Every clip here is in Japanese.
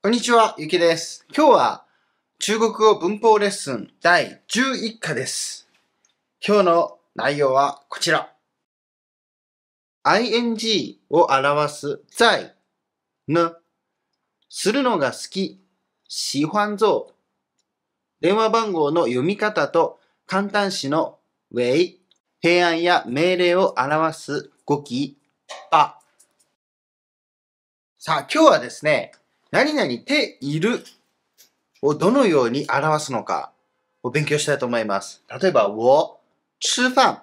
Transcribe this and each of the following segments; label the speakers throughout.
Speaker 1: こんにちは、ゆきです。今日は中国語文法レッスン第11課です。今日の内容はこちら。ing を表す在、ぬ、するのが好き、喜欢ぞ。電話番号の読み方と簡単詞の way、平案や命令を表す語記、ば。さあ、今日はですね、何々ているをどのように表すのかを勉強したいと思います。例えば、我吃飯。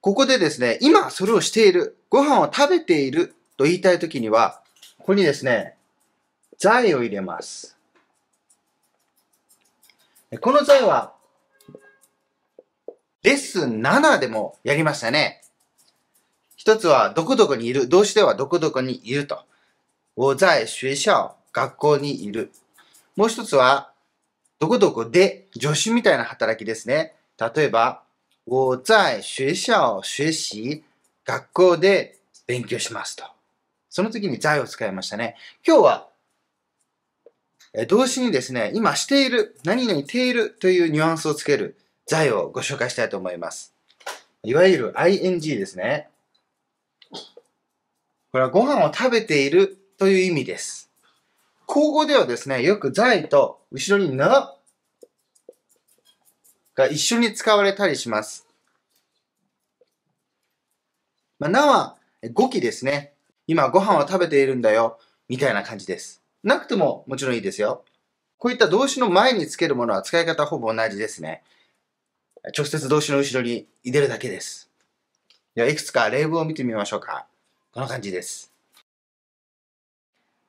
Speaker 1: ここでですね、今それをしている、ご飯を食べていると言いたいときには、ここにですね、在を入れます。この在は、レッスン7でもやりましたね。一つは、どこどこにいる、動詞ではどこどこにいると。我在学校、学校にいる。もう一つは、どこどこで助手みたいな働きですね。例えば、我在学校学習、学校で勉強しますと。その時に在を使いましたね。今日は、動詞にですね、今している、何々ているというニュアンスをつける在をご紹介したいと思います。いわゆる ing ですね。これはご飯を食べているという意味です。口語ではですね、よく在と後ろになが一緒に使われたりします。まあ、なは語気ですね。今ご飯を食べているんだよ。みたいな感じです。なくてももちろんいいですよ。こういった動詞の前につけるものは使い方ほぼ同じですね。直接動詞の後ろに入れるだけです。ではいくつか例文を見てみましょうか。この感じです。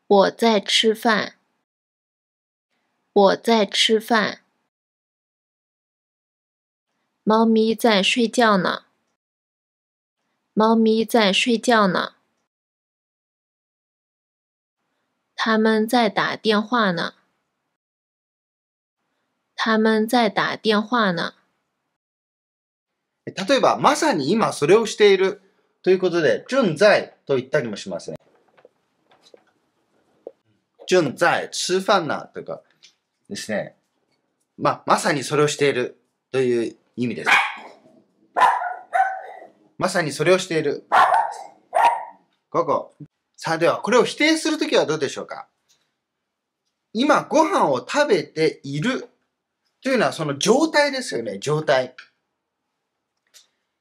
Speaker 2: 我在吃饭。我在吃饭。猫咪在睡觉呢。猫咪在睡觉呢。他们在打电话呢。他
Speaker 3: 们在打电话呢。
Speaker 1: 例えば、まさに今それをしているということで、在と言ったりもしますね。順在吃飯なとかですね、まあ、まさにそれをしているという意味です。まさにそれをしている。ここ。さあでは、これを否定するときはどうでしょうか今、ご飯を食べているというのはその状態ですよね、状態。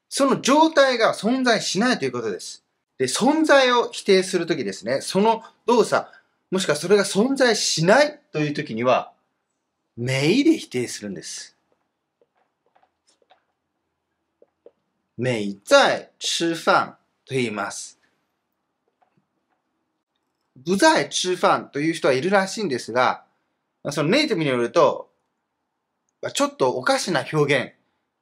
Speaker 1: その状態が存在しないということです。で、存在を否定するときですね、その動作、もしくはそれが存在しないという時には、名イで否定するんです。イ在吃飯と言います。不在吃飯という人はいるらしいんですが、そのネイティブによると、ちょっとおかしな表現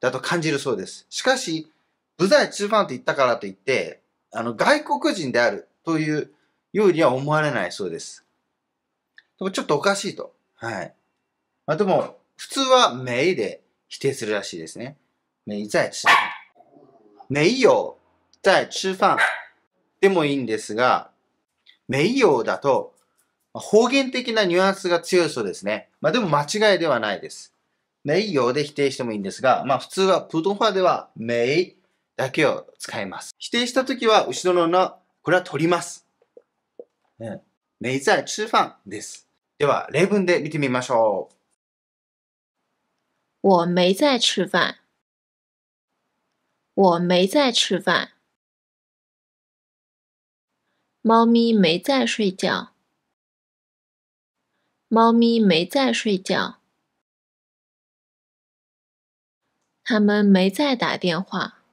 Speaker 1: だと感じるそうです。しかし、不在吃飯と言ったからといって、あの、外国人であるというようには思われないそうです。でもちょっとおかしいと。はい。まあでも、普通はめいで否定するらしいですね。めい在吃飯。めいよ在吃飯でもいいんですが、めいよだと方言的なニュアンスが強いそうですね。まあでも間違いではないです。めいよで否定してもいいんですが、まあ普通は普ファではめいだけを使います。否定したときは後ろのな、これは取ります。没在吃饭です。では例文で見てみましょう。
Speaker 2: 我没在吃饭，我没在吃饭，猫咪没在睡觉，猫咪没在睡觉，他们没在打电话，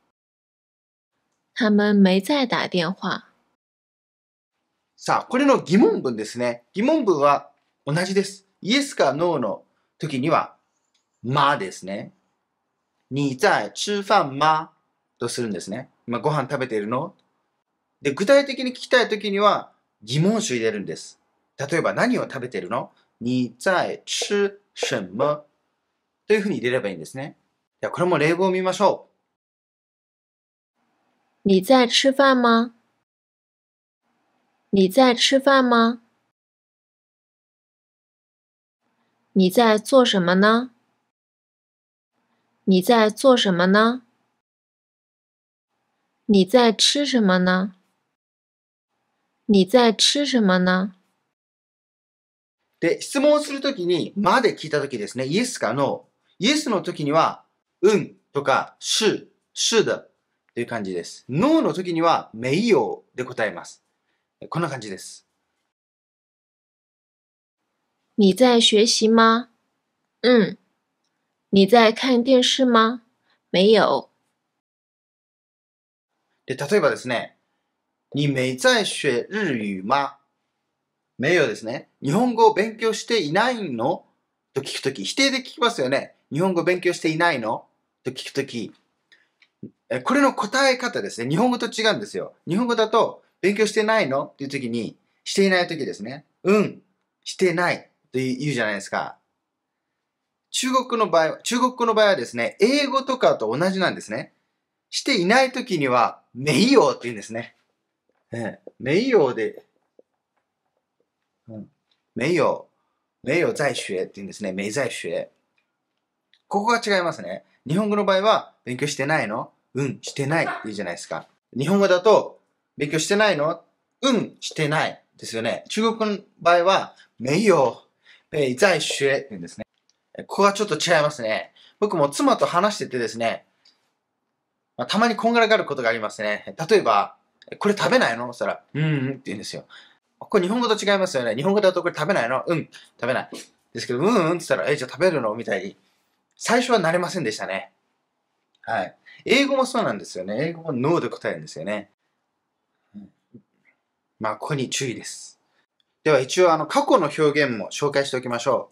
Speaker 2: 他们没在打电话。さあ、これの疑問文
Speaker 1: ですね。疑問文は同じです。イエスかノーの時には、まですね。に在吃飯吗とするんですね。今ご飯食べているので、具体的に聞きたい時には疑問詞を入れるんです。例えば何を食べているのに在吃什么というふうに入れればいいんですね。では、これも例文を見ましょ
Speaker 2: う。你在吃饭吗你在吃饭吗？你在做什么呢？你在做什么呢？你在吃什么呢？你在吃什么呢？
Speaker 1: で質問するときにまで聞いたときですね。イエスかノー。イエスのときにはうんとかしゅ、しゅだという感じです。ノーのときにはめいよで答えます。こんな感じです。
Speaker 2: 你在学习吗？ん。你在看电视吗？没有。
Speaker 1: で、例えばですね、你没在学日语吗？没有ですね。日本語を勉強していないのと聞くとき、否定で聞きますよね。日本語を勉強していないのと聞くとき、これの答え方ですね。日本語と違うんですよ。日本語だと、勉強してないのっていう時に、していない時ですね。うん、してないと言うじゃないですか。中国の場合中国語の場合はですね、英語とかと同じなんですね。していない時には、名誉って言うんですね。ね名誉で、うん、名誉、名誉在学って言うんですね。名在学。ここが違いますね。日本語の場合は、勉強してないのうん、してないって言うじゃないですか。日本語だと、勉強してないのうん、してない。ですよね。中国の場合は、名誉、え、在学って言うんですね。ここはちょっと違いますね。僕も妻と話しててですね、まあ、たまにこんがらがることがありますね。例えば、これ食べないのそしたら、うんうんって言うんですよ。これ日本語と違いますよね。日本語だとこれ食べないのうん、食べない。ですけど、うんうんって言ったら、え、じゃあ食べるのみたいに。最初は慣れませんでしたね。はい。英語もそうなんですよね。英語もノーで答えるんですよね。まあ、ここに注意です。では一応、あの、過去の表現も紹介しておきましょ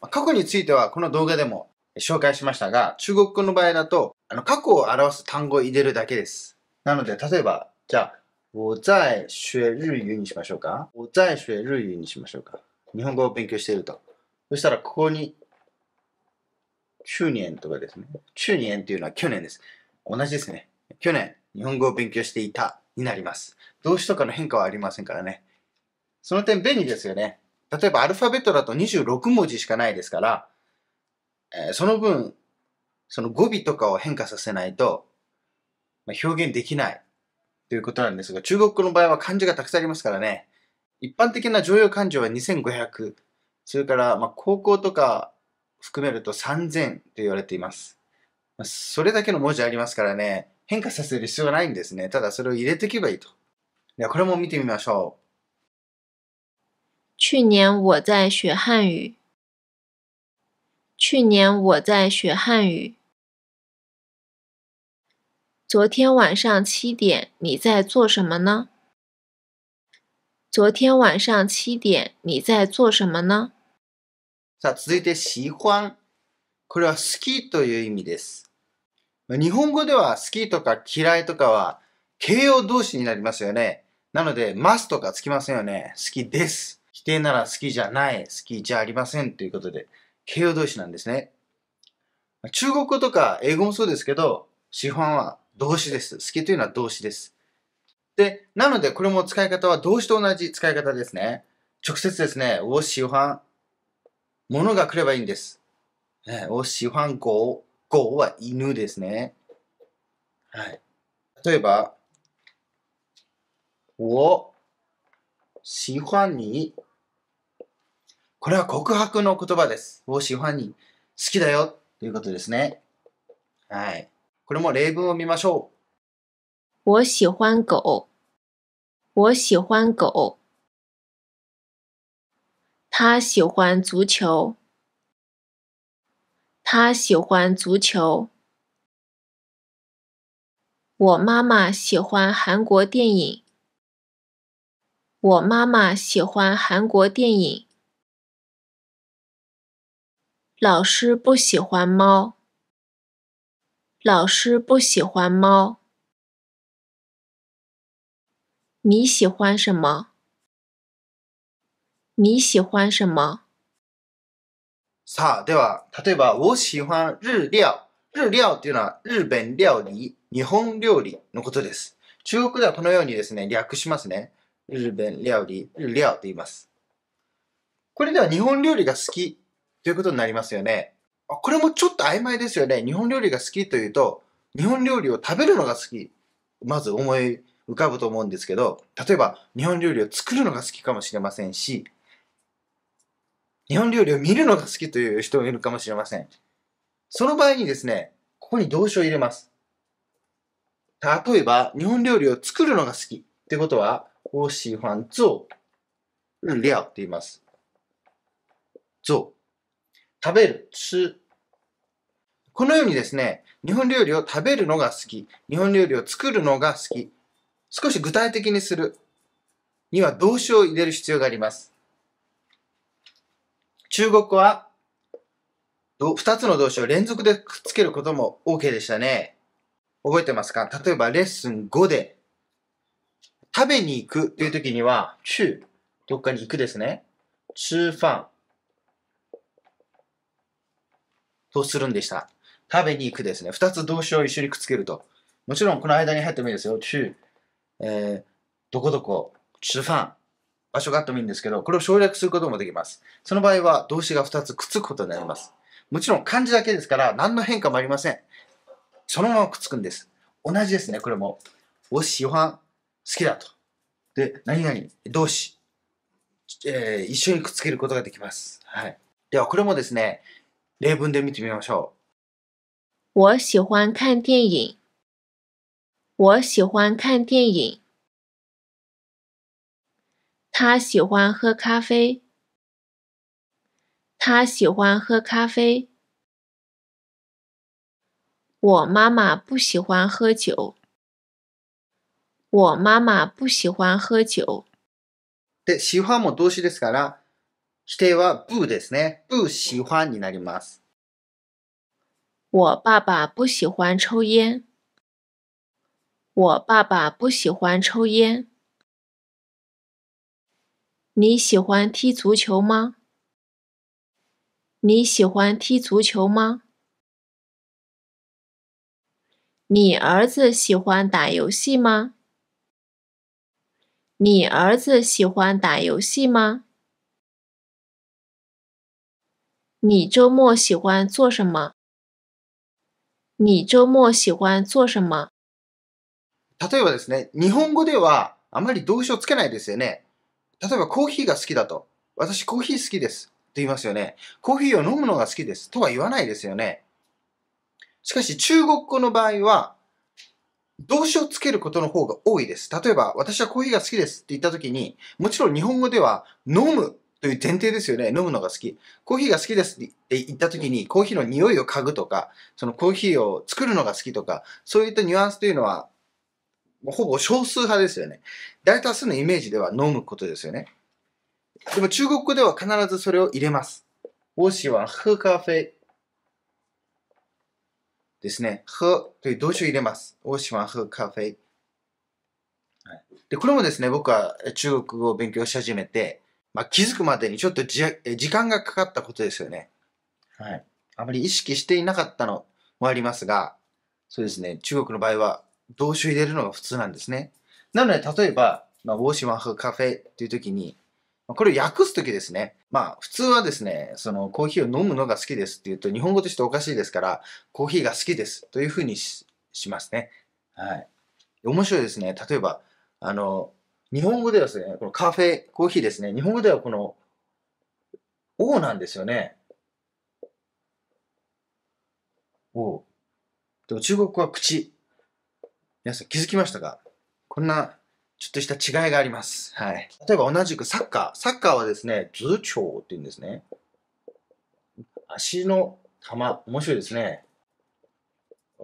Speaker 1: う。過去については、この動画でも紹介しましたが、中国語の場合だと、あの、過去を表す単語を入れるだけです。なので、例えば、じゃあ、我在学日语にしましょうか我在学日语にしましょうか日本語を勉強していると。そしたら、ここに、去年とかですね。中年というのは去年です。同じですね。去年、日本語を勉強していたになります。動詞とかの変化はありませんからね。その点便利ですよね。例えばアルファベットだと26文字しかないですから、えー、その分、その語尾とかを変化させないと、まあ、表現できないということなんですが、中国語の場合は漢字がたくさんありますからね。一般的な常用漢字は2500、それからまあ高校とか含めると3000と言われています。それだけの文字ありますからね、変化させる必要がないんですね。ただそれを入れていけばいいと。ではこれも見てみましょう。
Speaker 3: 去年我在学汉语。去年我在学汉语。昨天晚上七点你在做什么呢？昨天晚上七点你在做什么呢？
Speaker 1: さあ続いて喜欢。これは好きという意味です。日本語では好きとか嫌いとかは形容動詞になりますよね。なので、ますとかつきませんよね。好きです。否定なら好きじゃない。好きじゃありません。ということで、形容動詞なんですね。中国語とか英語もそうですけど、資本は動詞です。好きというのは動詞です。で、なのでこれも使い方は動詞と同じ使い方ですね。直接ですね、我喜欢、ものが来ればいいんです。ね、我喜欢語 go は犬ですね。はい。例えば、我喜欢你。これは告白の言葉です。我喜欢你。好きだよということですね。はい。これも例文を見ましょ
Speaker 2: う。我喜欢狗。我喜欢狗。他喜欢足球。他喜欢足球。我妈妈
Speaker 3: 喜欢韩国电影。我妈妈喜欢韩
Speaker 2: 国电影。老师不喜欢猫。老师不喜欢猫。你喜欢什么？你喜欢什么？さあ、では、例えば、我喜
Speaker 1: 欢日料。日料っていうのは、日本料理、日本料理のことです。中国ではこのようにですね、略しますね。日本料理、日料と言います。これでは日本料理が好きということになりますよね。これもちょっと曖昧ですよね。日本料理が好きというと、日本料理を食べるのが好き。まず思い浮かぶと思うんですけど、例えば日本料理を作るのが好きかもしれませんし、日本料理を見るのが好きという人もいるかもしれません。その場合にですね、ここに動詞を入れます。例えば、日本料理を作るのが好きってことは、我喜欢做料って言います。做。食べる、吃。このようにですね、日本料理を食べるのが好き、日本料理を作るのが好き、少し具体的にするには動詞を入れる必要があります。中国は二つの動詞を連続でくっつけることも OK でしたね。覚えてますか例えばレッスン5で食べに行くという時には、去、どっかに行くですね。吃飯とするんでした。食べに行くですね。二つ動詞を一緒にくっつけると。もちろんこの間に入ってもいいですよ。去、えー、どこどこ、吃飯場所があってもいいんですけど、これを省略することもできます。その場合は動詞が2つくっつくことになります。もちろん漢字だけですから何の変化もありません。そのままくっつくんです。同じですね、これも。おし、ヨハン、好きだと。で、何々、動詞、えー、一緒にくっつけることができます。はい。では、これもですね、例文で見てみまし
Speaker 2: ょう。我喜欢看电影。我喜欢看电影。他喜欢喝咖啡。他喜欢喝咖啡。我妈妈不喜欢喝酒。
Speaker 3: 我妈妈不喜欢喝酒。
Speaker 1: 喜欢ですから、否定は不ですね、不、喜欢になります。
Speaker 3: 我爸爸不喜欢抽烟。我爸爸不喜欢抽烟。你喜欢踢足球吗？你喜欢踢足球吗？你儿子喜欢打游戏吗？你儿子喜欢打游戏吗？
Speaker 2: 你周末喜欢做什么？你周末喜欢做什么？
Speaker 1: 例えばですね。日本語ではあまり動詞をつけないですよね。例えばコーヒーが好きだと。私コーヒー好きです。って言いますよね。コーヒーを飲むのが好きです。とは言わないですよね。しかし中国語の場合は、動詞をつけることの方が多いです。例えば、私はコーヒーが好きですって言った時に、もちろん日本語では、飲むという前提ですよね。飲むのが好き。コーヒーが好きですって言った時に、コーヒーの匂いを嗅ぐとか、そのコーヒーを作るのが好きとか、そういったニュアンスというのはほぼ少数派ですよね。大多数のイメージでは飲むことですよね。でも中国語では必ずそれを入れます。我喜欢喝咖啡ですね。喝という動詞を入れます。我喜欢喝咖啡。で、これもですね、僕は中国語を勉強し始めて、まあ、気づくまでにちょっとじ時間がかかったことですよね。はい。あまり意識していなかったのもありますが、そうですね、中国の場合は動詞を入れるのが普通なんですね。なので、例えば、まあ、ウォーシマフカフェっていう時に、これを訳す時ですね。まあ、普通はですね、そのコーヒーを飲むのが好きですっていうと、日本語としておかしいですから、コーヒーが好きですというふうにしますね。はい。面白いですね。例えば、あの、日本語ではですね、このカフェ、コーヒーですね。日本語ではこの、王なんですよね。お。でも中国語は口皆さん気づきましたかこんなちょっとした違いがあります。はい。例えば同じくサッカー。サッカーはですね、頭頂って言うんですね。足の球、面白いですね。例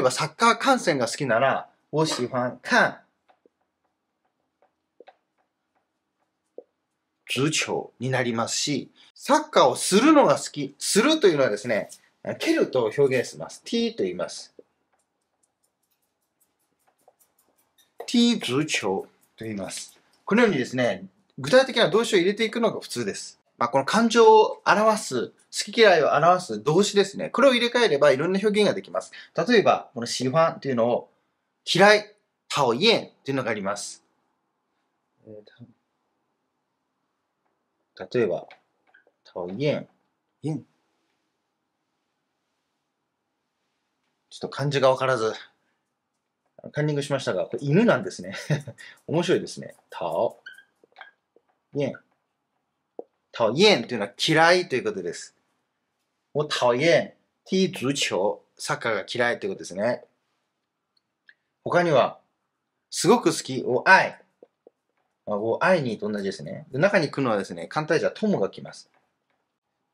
Speaker 1: えばサッカー観戦が好きなら、我喜欢看頭頂になりますし、サッカーをするのが好き。するというのはですね、蹴ると表現します。t と言います。T 図帳と言います。このようにですね、具体的な動詞を入れていくのが普通です。まあ、この感情を表す、好き嫌いを表す動詞ですね。これを入れ替えればいろんな表現ができます。例えば、この喜欢というのを嫌い、討厌というのがあります。例えば、討厌、ちょっと漢字がわからず、カンニングしましたが、これ犬なんですね。面白いですね。タオ、イエン。タオイエンというのは嫌いということです。我讨厌踢足球、サッカーが嫌いということですね。他には、すごく好き、を愛。を愛にと同じですね。中に来るのはですね、簡単じゃ友が来ます。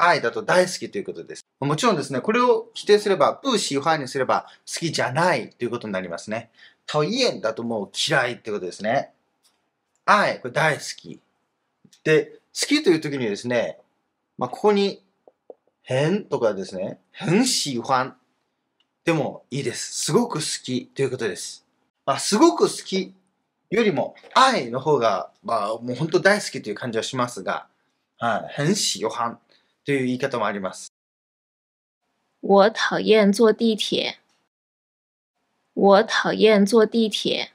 Speaker 1: 愛だと大好きということです。もちろんですね、これを否定すれば、プーシーファンにすれば好きじゃないということになりますね。とえんだともう嫌いってことですね。愛、これ大好き。で、好きという時にですね、まあ、ここに、変とかですね、変喜欢でもいいです。すごく好きということです。まあ、すごく好きよりも愛の方が、まあ、もう本当大好きという感じはしますが、はい、変喜欢。という言い方もありま
Speaker 2: す。我讨厌坐地铁。我讨厌坐地铁。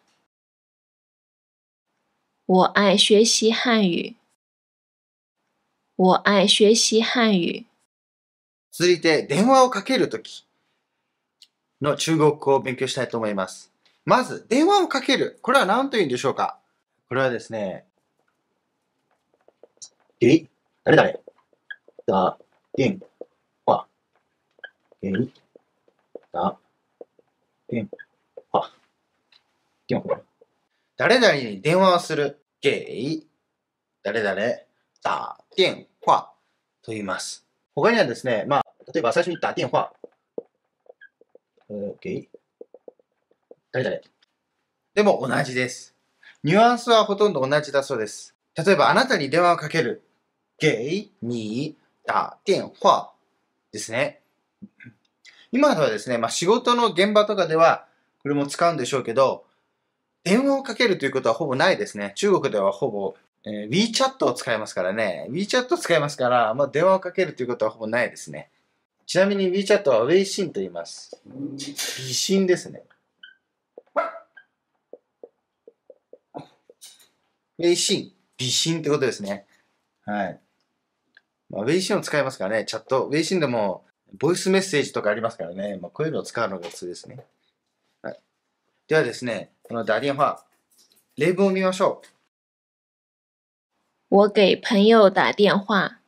Speaker 2: 我爱学
Speaker 3: 习汉语。我爱学习汉语。
Speaker 1: 続いて、電話をかけるときの中国語を勉強したいと思います。まず、電話をかける。これは何と言うんでしょうかこれはですね、え誰誰だ、でん、は、えい、だ、でん、は。いき誰々に電話をする、げい、誰々、だ、でん、は、と言います。他にはですね、まあ、例えば最初に打電話。OK。誰々。でも同じです。ニュアンスはほとんど同じだそうです。例えば、あなたに電話をかける。ゲイに打電話ですね。今ではですね、まあ、仕事の現場とかでは、これも使うんでしょうけど、電話をかけるということはほぼないですね。中国ではほぼ、えー、WeChat を使いますからね。WeChat 使いますから、まあ、電話をかけるということはほぼないですね。ちなみに WeChat は w e i x i と言います。微信ですね。微信。微信ってことですね。はい。まあ、ウェイシンを使いますからね、チャット。ウェイシンでも、ボイスメッセージとかありますからね、まあ、こういうのを使うのが普通ですね。はい。ではですね、このダリアンファー、例文を見ましょう。
Speaker 2: 我给朋友打电话。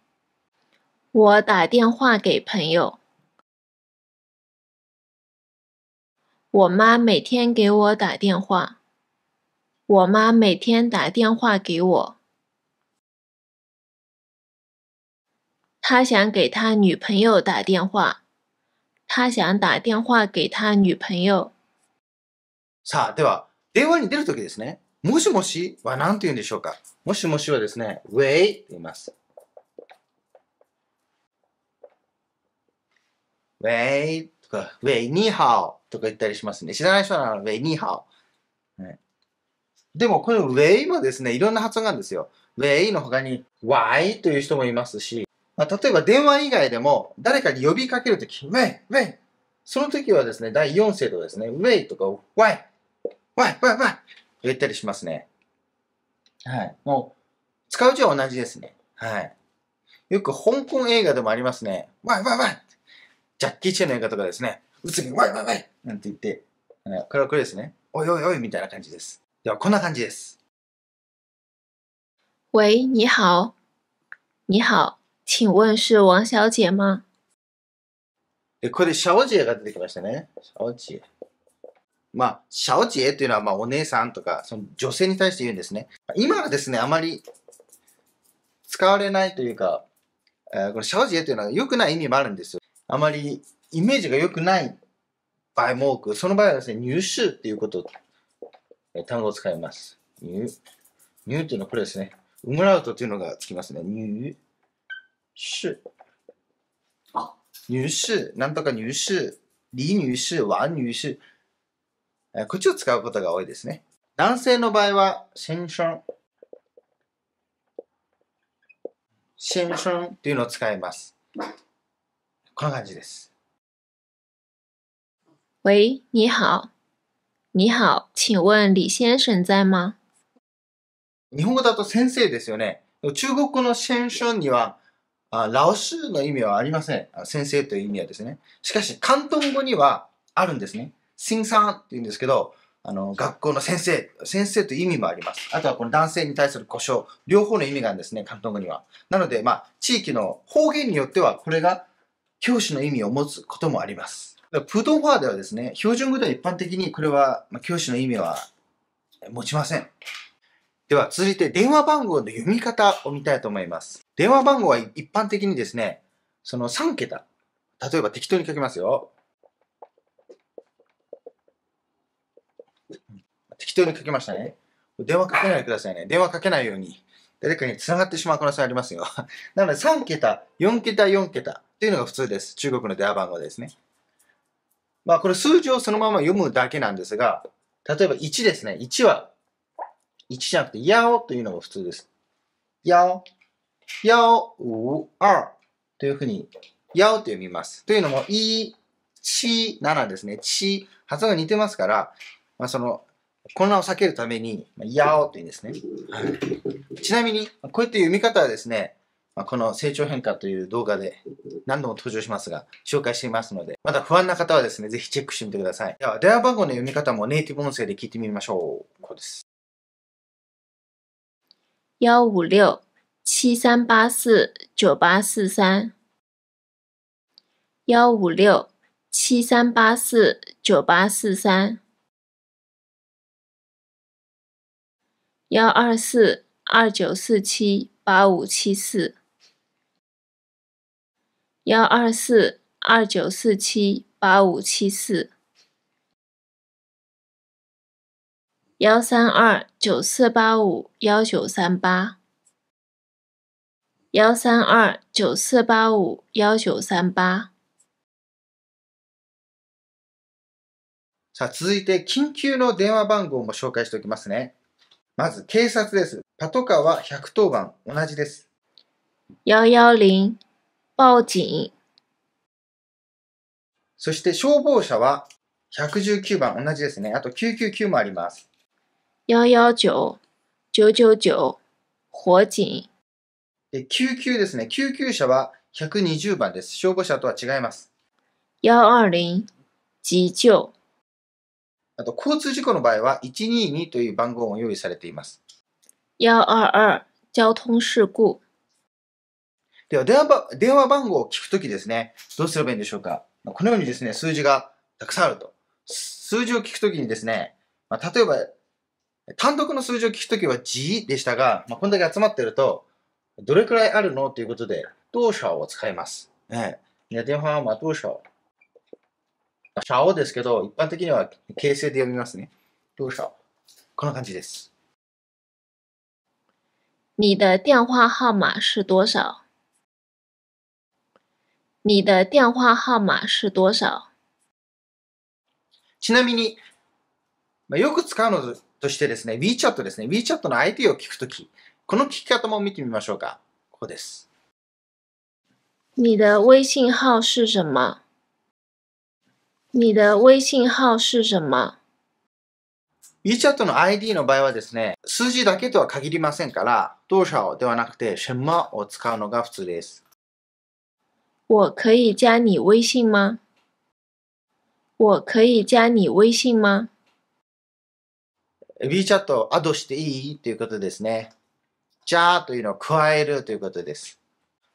Speaker 2: 我打电话给朋友。我妈每
Speaker 3: 天给我打电话。我妈每天打电话给我。他想给他女朋友打电话。他想打電話給他女朋友。
Speaker 1: さあ、では、電話に出るときですね。もしもしは何て言うんでしょうかもしもしはですね、ウェイって言います。ウェイとか、ウェイニーハオとか言ったりしますね。知らない人ならウェイニーハオ。でも、このウェイもですね、いろんな発音があるんですよ。ウェイの他に、ワイという人もいますし、まあ、例えば電話以外でも誰かに呼びかけるとき、ウェイウェイその時はですね、第4世とですね、ウェイとか、ワイワイワイワイと言ったりしますね。はい。もう、使う字は同じですね。はい。よく香港映画でもありますね。ワイワイワイジャッキー・チェンの映画とかですね、うつにワイワイワイなんて言って、これはこれですね。おいおいおいみたいな感じです。では、こんな感じです。
Speaker 3: 喂，你好，你好。请问是王小姐吗？
Speaker 1: これでシャオジェが出てきましたね。シャオジェ。まあ、シャオジェというのは、まあ、お姉さんとか、その女性に対して言うんですね。今はですね、あまり使われないというか、えー、このシャオジェというのは良くない意味もあるんですよ。あまりイメージが良くない場合も多く、その場合はですね、入手っていうことえ単語を使います。ニニュュー、ーっていうのはこれですね。ウムラウトというのがつきますね。ニュー。士。あ、女士、なんとか女士、李女士、王女士。こっちを使うことが多いですね。男性の場合は、先生。先生っというのを使います。
Speaker 2: こんな感じです。
Speaker 3: 喂，你好，你好，请问李先生在吗？日本語だと先
Speaker 1: 生ですよね。中国語の先生にはあラオスの意味はありません。先生という意味はですね。しかし、関東語にはあるんですね。シンさんって言うんですけど、あの、学校の先生、先生という意味もあります。あとはこの男性に対する故障、両方の意味があるんですね、関東語には。なので、まあ、地域の方言によっては、これが教師の意味を持つこともあります。プドファーではですね、標準語では一般的にこれは、まあ、教師の意味は持ちません。では続いて電話番号の読み方を見たいと思います。電話番号は一般的にですね、その3桁。例えば適当に書きますよ。適当に書きましたね。電話かけないでくださいね。電話かけないように。誰かに繋がってしまう可能性ありますよ。なので3桁、4桁、4桁というのが普通です。中国の電話番号ですね。まあこれ数字をそのまま読むだけなんですが、例えば1ですね。1は1じゃなくて、やおというのが普通です。やお、やお、う、あというふうに、やおと読みます。というのも、い、ち、ならですね、ち、発音が似てますから、まあ、その、混乱を避けるために、やおと言うんですね。ちなみに、こういった読み方はですね、まあ、この成長変化という動画で何度も登場しますが、紹介していますので、まだ不安な方はですね、ぜひチェックしてみてください。では、電話番号の読み方もネイティブ音声で聞いてみましょう。こうです。
Speaker 2: 幺
Speaker 3: 五六七三八四九八四三，
Speaker 2: 幺五六七三八四九八四三，幺二四二九四七八五七四，幺二
Speaker 3: 四二九四七八五七四。幺三二九四八五幺九三八，
Speaker 2: 幺三二九四八五幺九三八。さあ、続いて
Speaker 1: 緊急の電話番号も紹介しておきますね。まず、警察です。パトカーは110番、同じです。
Speaker 3: 110、報警。
Speaker 1: そして消防車は119番、同じですね。あと999もあります。
Speaker 3: 幺幺九、九九九、火警。
Speaker 1: 救急ですね。救急車は120番です。消防車とは違います。
Speaker 3: 120、急救。あ
Speaker 1: と、交通事故の場合は122という番号も用意されています。
Speaker 3: 122、交通事故。では
Speaker 1: 電話、電話番号を聞くときですね、どうすればいいんでしょうか。このようにですね、数字がたくさんあると。数字を聞くときにですね、まあ、例えば単独の数字を聞くときは G でしたが、まあ、こんだけ集まってると、どれくらいあるのということで、多うを使います。ええ。電話は多少。少ですけど、一般的には形成で読み
Speaker 2: ますね。多う。こんな感じです。你的电话号码是多少？你
Speaker 3: 的电话号码是多少？
Speaker 1: ちなみに、まあ、よく使うのとしてですね、WeChat ですね、WeChat の ID を聞くとき、この聞き方も見てみましょうか。ここです。
Speaker 3: 你的微信号是什么你的微信号是什么
Speaker 1: ?WeChat の ID の場合はですね、数字だけとは限りませんから、動作ではなくて、什么を使うのが普通です。
Speaker 3: 我可以加你微信吗我可以加你微信吗
Speaker 1: WeChat アドしていいということですね。じゃあというのを加えるということです。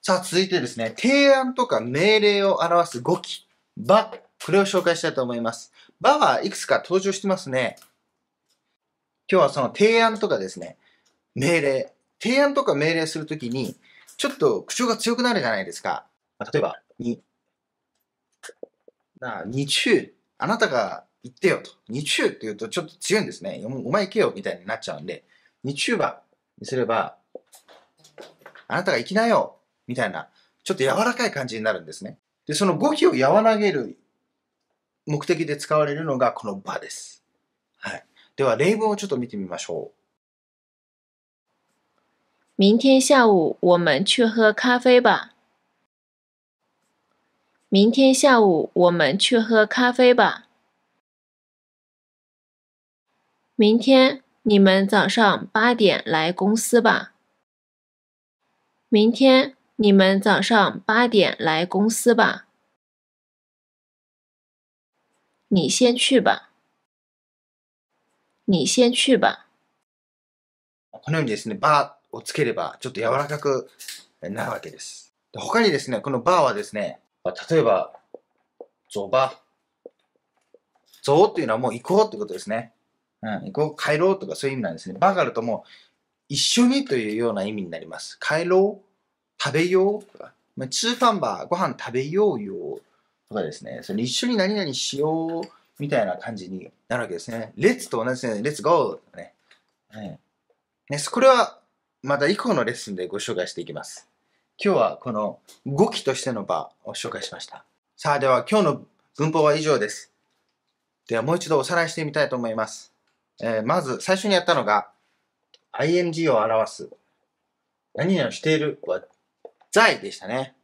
Speaker 1: さあ、続いてですね、提案とか命令を表す語気。場、これを紹介したいと思います。場はいくつか登場してますね。今日はその提案とかですね、命令。提案とか命令するときに、ちょっと口調が強くなるじゃないですか。例えば、に、な、にちゅう、あなたが行ってよと。日中って言うとちょっと強いんですね。お前行けよみたいになっちゃうんで、日中はにすれば、あなたが行きなよみたいな、ちょっと柔らかい感じになるんですね。で、その語気を和らげる目的で使われるのがこの場です。はい。では、例文をちょっと見てみましょう。
Speaker 3: 明天下午我们去喝咖啡吧。明天下午我们去喝咖啡吧。明天你们早上八点来公司吧。
Speaker 2: 明天你们早上八点来公司吧。你先去吧。你先去吧。このようにですね、バーをつ
Speaker 1: ければちょっと柔らかくなるわけです。他にですね、このバーはですね、例えばジバー、っていうのはもう行くということですね。うん、帰ろうとかそういう意味なんですね。バーガルとも一緒にというような意味になります。帰ろう、食べようとか、まあ、ンバー、ご飯食べようよとかですね、それ一緒に何々しようみたいな感じになるわけですね。レッツと同じで、Let's go! とかね。はい、ねこれはまた以降のレッスンでご紹介していきます。今日はこの語気としての場を紹介しました。さあ、では今日の文法は以上です。ではもう一度おさらいしてみたいと思います。えー、まず最初にやったのが ing を表す何々しているは在でしたね。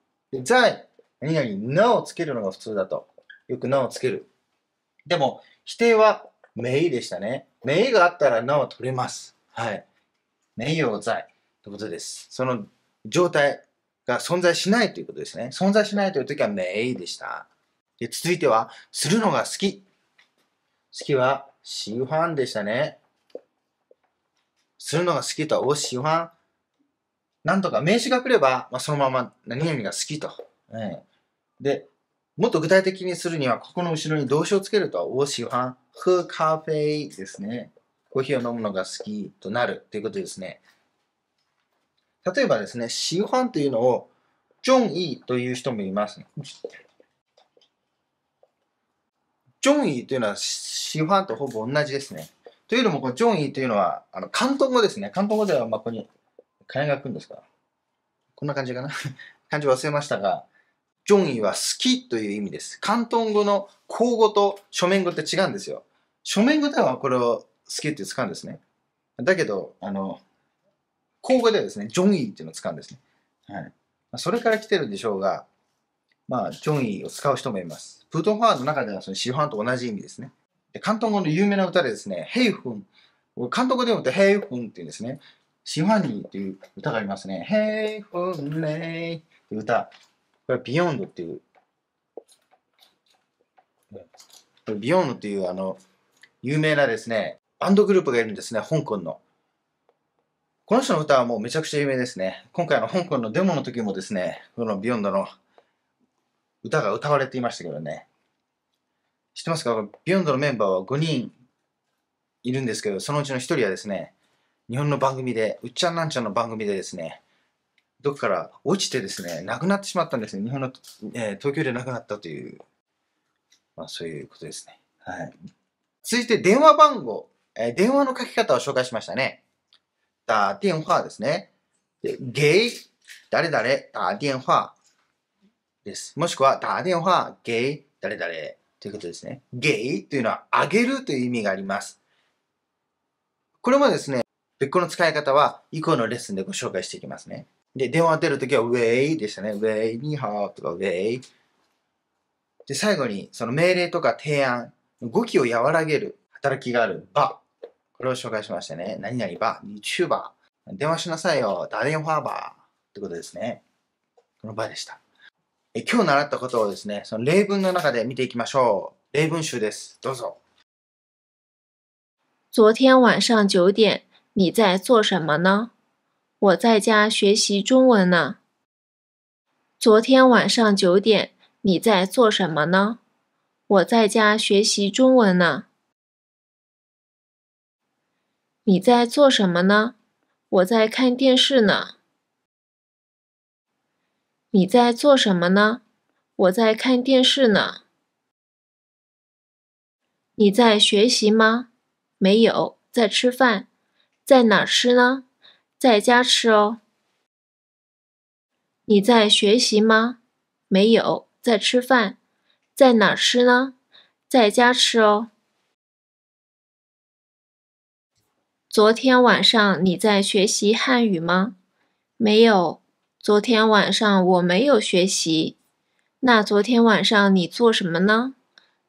Speaker 1: 在、何々 no をつけるのが普通だと。よく n をつける。でも否定は名 a でしたね。名 a があったら no は取れます。はい。名誉在ということです。その状態が存在しないということですね。存在しないという時は名でした。で続いては、するのが好き。好きはシファンでしたね。するのが好きと、おシファン。なんとか名詞が来れば、まあ、そのまま何々が好きと、で、もっと具体的にするには、ここの後ろに動詞をつけると、おシファン、喝カフェですね。コーヒーを飲むのが好きとなるということですね。例えばですね、シファンというのを、ジョン・イーという人もいます、ね。ジョンイーというのはシファンとほぼ同じですね。というのも、このジョンイーというのは、あの、関東語ですね。関東語では、まあ、ここに、漢が来るんですかこんな感じかな 漢字忘れましたが、ジョンイーは好きという意味です。関東語の口語と書面語って違うんですよ。書面語ではこれを好きって使うんですね。だけど、あの、口語ではですね、ジョンイーっていうのを使うんですね。はい。それから来てるんでしょうが、まあ、ジョンイを使う人もいます。プートンファーの中ではそのシファンと同じ意味ですね。で、関東語の有名な歌でですね、ヘイフン、広東語で読むとヘイフンっていうですね、シファニーっていう歌がありますね。ヘイフンレイっていう歌。これはビヨンドっていう、これビヨンドっていうあの、有名なですね、バンドグループがいるんですね、香港の。この人の歌はもうめちゃくちゃ有名ですね。今回の香港のデモの時もですね、このビヨンドの歌が歌われていましたけどね。知ってますかビヨンドのメンバーは5人いるんですけど、そのうちの1人はですね、日本の番組で、うっちゃんなんちゃんの番組でですね、どこから落ちてですね、亡くなってしまったんですね。日本の、えー、東京で亡くなったという、まあそういうことですね。はい。続いて電話番号、えー、電話の書き方を紹介しましたね。打電話ですね。で、ゲイ、誰誰、打電話。です。もしくは、打電話イ、誰々ということですね。ゲイというのは、あげるという意味があります。これもですね、別個の使い方は、以降のレッスンでご紹介していきますね。で、電話を出るときは、ウェイでしたね。ウェイ、ニハーとか、ウェイ。で、最後に、その命令とか提案、動きを和らげる働きがある、ば。これを紹介しましたね。何々ば、YouTuber。電話しなさいよ、ァーバば。ってことですね。この場でした。え今日習ったことをですね、その例文の中で見ていきましょう。例文集です。どうぞ。
Speaker 3: 昨天晚上九点、你在做什么呢？我在家学习中文呢。昨天晚上九点，你在做什么呢？我在家学习中文呢。你在做什么呢？我在看电视呢。你在做什么呢？我在看电视呢。你在学习吗？没有，在吃饭。在哪吃呢？在家吃哦。你在学习吗？没有，在吃饭。在哪吃呢？在家吃哦。昨天晚上你在学习汉语吗？没有。昨天晚上我没有学习，那昨天晚上你做什么呢？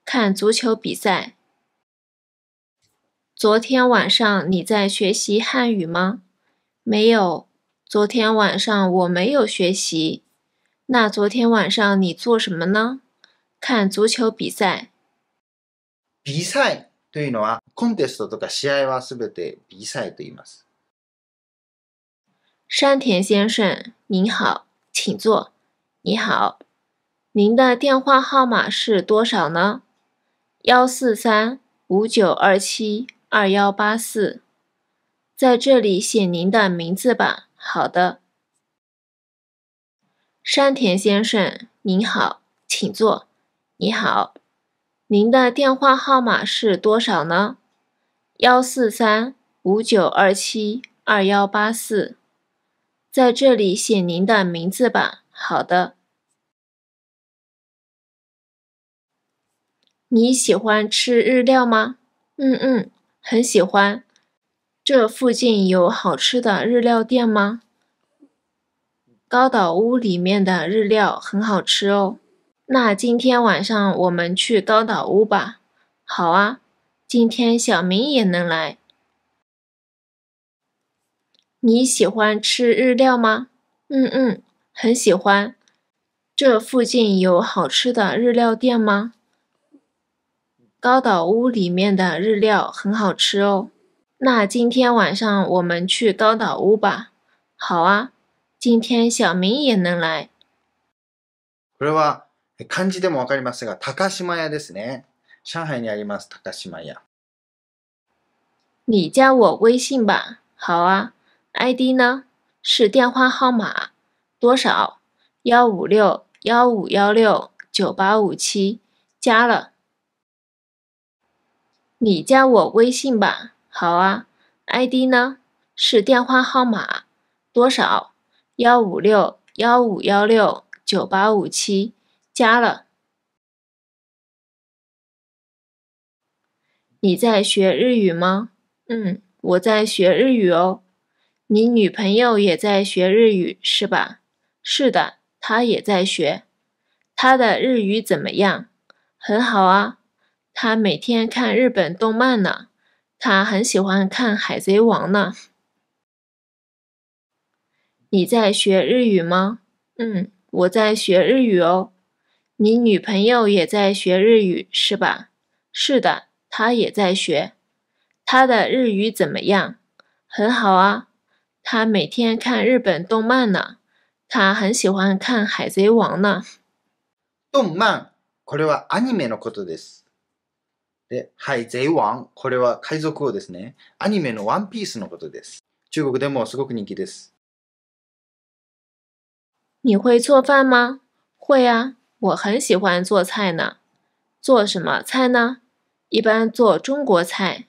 Speaker 3: 看足球比赛。昨天晚上你在学习汉语吗？没有。昨天晚上我没有学习，那昨天晚上你做什么呢？看足球比赛。
Speaker 1: 比赛というのは、コンテストとか試合はすべて、試合と言います。
Speaker 3: 山田先生，您好，请坐。你好，您的电话号码是多少呢？幺四三五九二七二幺八四。在这里写您的名字吧。好的，山田先生，您好，请坐。你好，您的电话号码是多少呢？幺四三五九二七二幺八四。在这里写您的名字吧。好的。你喜欢吃日料吗？嗯嗯，很喜欢。这附近有好吃的日料店吗？高岛屋里面的日料很好吃哦。那今天晚上我们去高岛屋吧。好啊。今天小明也能来。你喜欢吃日料吗？嗯嗯，很喜欢。这附近有好吃的日料店吗？高岛屋里面的日料很好吃哦。那今天晚上我们去高岛屋吧。好啊，今天小明也能来。你加我微信吧。好啊。ID 呢？是电话号码多少？幺五六幺五幺六九八五七，加了。你加我微信吧。好啊。ID 呢？是电话号码多少？
Speaker 2: 幺五六幺五幺六九八五七，加了。你在学日语吗？嗯，我在学日语哦。你女朋友也在
Speaker 3: 学日语是吧？是的，她也在学。她的日语怎么样？很好啊。她每天看日本动漫呢。她很喜欢看《海贼王》呢。你在学日语吗？嗯，我在学日语哦。你女朋友也在学日语是吧？是的，她也在学。她的日语怎么样？很好啊。他每天看日本动漫呢，他很喜欢看《海贼王》呢。
Speaker 1: 动漫，これはアニメのことです。で、海贼王これは海賊王ですね。アニメの One Piece のことです。中国でもすごく人気です。
Speaker 3: 你会做饭吗？会啊，我很喜欢做菜呢。做什么菜呢？一般做中国菜。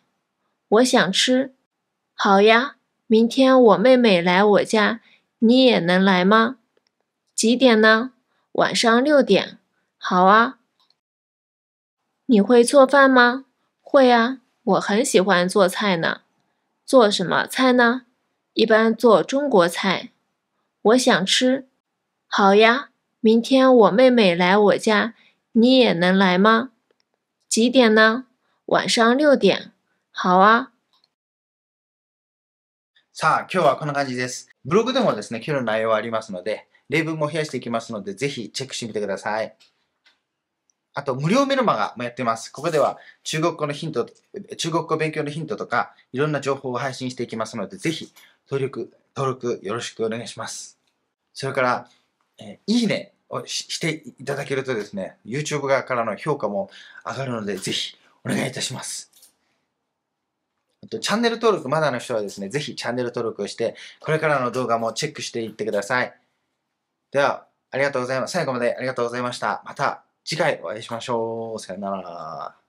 Speaker 3: 我想吃。好呀。明天我妹妹来我家，你也能来吗？几点呢？晚上六点。好啊。你会做饭吗？会啊，我很喜欢做菜呢。做什么菜呢？一般做中国菜。我想吃。好呀。明天我妹妹来我家，你也能来吗？几点呢？晚上六点。好啊。
Speaker 1: さあ、今日はこんな感じです。ブログでもですね、今日の内容はありますので、例文も増やしていきますので、ぜひチェックしてみてください。あと、無料メルマガもやってます。ここでは中国語のヒント、中国語勉強のヒントとか、いろんな情報を配信していきますので、ぜひ登録、登録よろしくお願いします。それから、えー、いいねをしていただけるとですね、YouTube 側からの評価も上がるので、ぜひお願いいたします。と、チャンネル登録まだの人はですね、ぜひチャンネル登録をして、これからの動画もチェックしていってください。では、ありがとうございます。最後までありがとうございました。また次回お会いしましょう。さよなら。